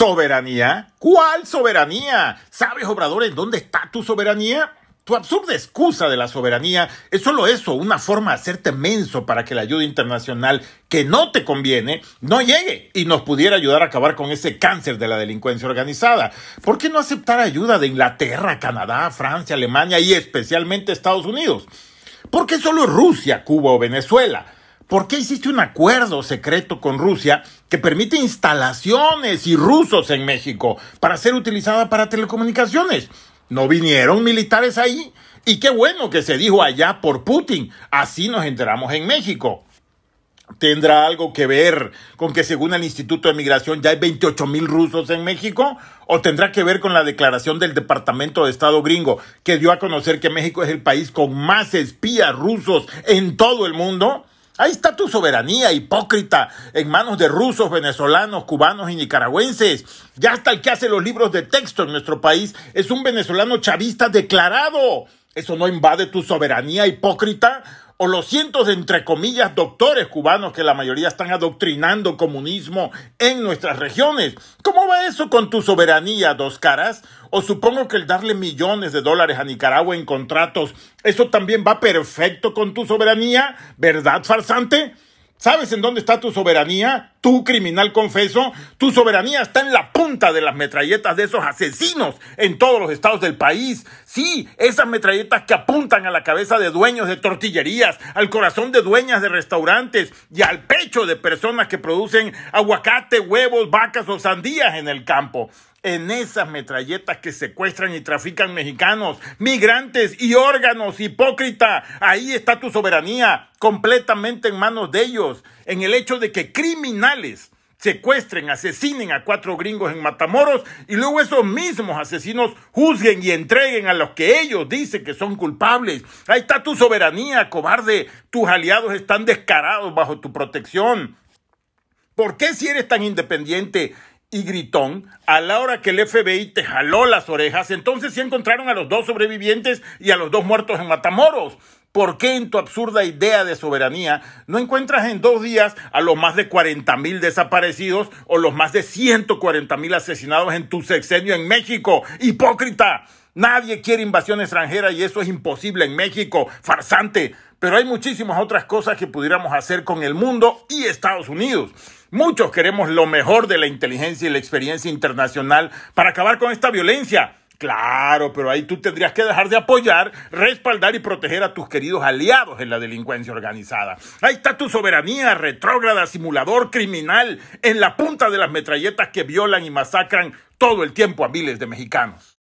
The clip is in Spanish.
¿Soberanía? ¿Cuál soberanía? ¿Sabes, Obrador, en dónde está tu soberanía? Tu absurda excusa de la soberanía es solo eso, una forma de hacerte menso para que la ayuda internacional que no te conviene no llegue y nos pudiera ayudar a acabar con ese cáncer de la delincuencia organizada. ¿Por qué no aceptar ayuda de Inglaterra, Canadá, Francia, Alemania y especialmente Estados Unidos? ¿Por qué solo Rusia, Cuba o Venezuela? ¿Por qué hiciste un acuerdo secreto con Rusia que permite instalaciones y rusos en México para ser utilizada para telecomunicaciones? No vinieron militares ahí. Y qué bueno que se dijo allá por Putin. Así nos enteramos en México. ¿Tendrá algo que ver con que según el Instituto de Migración ya hay 28 mil rusos en México? ¿O tendrá que ver con la declaración del Departamento de Estado gringo que dio a conocer que México es el país con más espías rusos en todo el mundo? Ahí está tu soberanía hipócrita en manos de rusos, venezolanos, cubanos y nicaragüenses. Ya hasta el que hace los libros de texto en nuestro país es un venezolano chavista declarado. ¿Eso no invade tu soberanía hipócrita? o los cientos de, entre comillas, doctores cubanos que la mayoría están adoctrinando comunismo en nuestras regiones. ¿Cómo va eso con tu soberanía, dos caras? O supongo que el darle millones de dólares a Nicaragua en contratos, eso también va perfecto con tu soberanía, ¿verdad, farsante? ¿Sabes en dónde está tu soberanía? Tú, criminal confeso, tu soberanía está en la punta de las metralletas de esos asesinos en todos los estados del país. Sí, esas metralletas que apuntan a la cabeza de dueños de tortillerías, al corazón de dueñas de restaurantes y al pecho de personas que producen aguacate, huevos, vacas o sandías en el campo en esas metralletas que secuestran y trafican mexicanos, migrantes y órganos, hipócrita. Ahí está tu soberanía, completamente en manos de ellos, en el hecho de que criminal secuestren, asesinen a cuatro gringos en Matamoros y luego esos mismos asesinos juzguen y entreguen a los que ellos dicen que son culpables. Ahí está tu soberanía, cobarde. Tus aliados están descarados bajo tu protección. ¿Por qué si eres tan independiente y gritón a la hora que el FBI te jaló las orejas, entonces sí encontraron a los dos sobrevivientes y a los dos muertos en Matamoros. ¿Por qué en tu absurda idea de soberanía no encuentras en dos días a los más de 40 mil desaparecidos o los más de 140 mil asesinados en tu sexenio en México? ¡Hipócrita! Nadie quiere invasión extranjera y eso es imposible en México, farsante. Pero hay muchísimas otras cosas que pudiéramos hacer con el mundo y Estados Unidos. Muchos queremos lo mejor de la inteligencia y la experiencia internacional para acabar con esta violencia. Claro, pero ahí tú tendrías que dejar de apoyar, respaldar y proteger a tus queridos aliados en la delincuencia organizada. Ahí está tu soberanía retrógrada, simulador criminal, en la punta de las metralletas que violan y masacran todo el tiempo a miles de mexicanos.